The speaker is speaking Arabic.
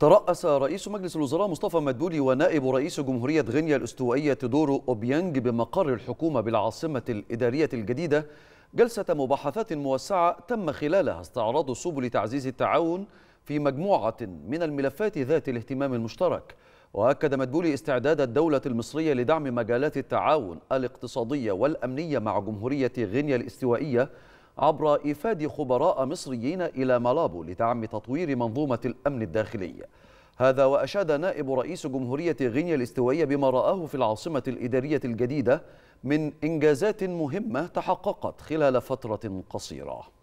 ترأس رئيس مجلس الوزراء مصطفى مدبولي ونائب رئيس جمهورية غينيا الاستوائية دورو أوبيانج بمقر الحكومة بالعاصمة الإدارية الجديدة جلسة مباحثات موسعة تم خلالها استعراض سبل تعزيز التعاون في مجموعة من الملفات ذات الاهتمام المشترك وأكد مدبولي استعداد الدولة المصرية لدعم مجالات التعاون الاقتصادية والأمنية مع جمهورية غينيا الاستوائية عبر إيفاد خبراء مصريين إلى مالابو لدعم تطوير منظومة الأمن الداخلي هذا وأشاد نائب رئيس جمهورية غينيا الاستوائية بما رآه في العاصمة الإدارية الجديدة من إنجازات مهمة تحققت خلال فترة قصيرة